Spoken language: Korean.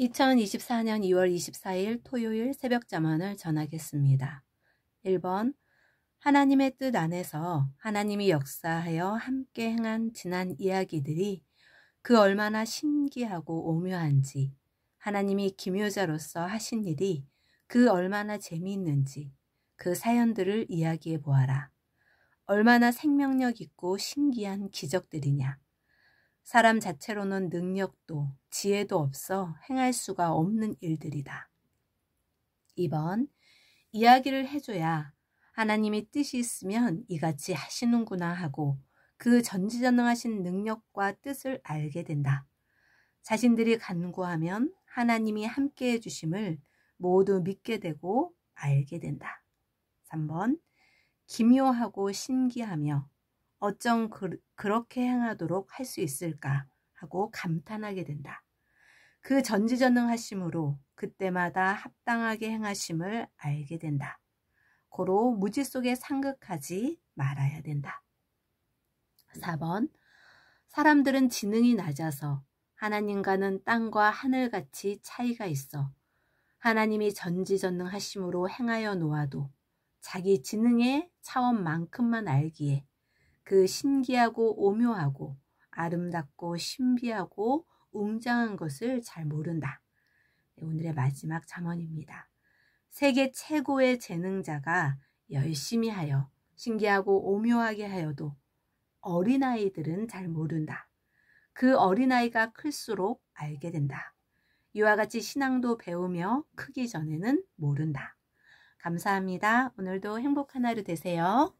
2024년 2월 24일 토요일 새벽 자만을 전하겠습니다. 1번 하나님의 뜻 안에서 하나님이 역사하여 함께 행한 지난 이야기들이 그 얼마나 신기하고 오묘한지 하나님이 기묘자로서 하신 일이 그 얼마나 재미있는지 그 사연들을 이야기해 보아라. 얼마나 생명력 있고 신기한 기적들이냐. 사람 자체로는 능력도 지혜도 없어 행할 수가 없는 일들이다. 2번 이야기를 해줘야 하나님의 뜻이 있으면 이같이 하시는구나 하고 그 전지전능하신 능력과 뜻을 알게 된다. 자신들이 간구하면 하나님이 함께해 주심을 모두 믿게 되고 알게 된다. 3번 기묘하고 신기하며 어쩜 그, 그렇게 행하도록 할 수 있을까 하고 감탄하게 된다. 그 전지전능하심으로 그때마다 합당하게 행하심을 알게 된다. 고로 무지 속에 상극하지 말아야 된다. 4번 사람들은 지능이 낮아서 하나님과는 땅과 하늘같이 차이가 있어 하나님이 전지전능하심으로 행하여 놓아도 자기 지능의 차원만큼만 알기에 그 신기하고 오묘하고 아름답고 신비하고 웅장한 것을 잘 모른다. 네, 오늘의 마지막 잠언입니다. 세계 최고의 재능자가 열심히 하여 신기하고 오묘하게 하여도 어린아이들은 잘 모른다. 그 어린아이가 클수록 알게 된다. 이와 같이 신앙도 배우며 크기 전에는 모른다. 감사합니다. 오늘도 행복한 하루 되세요.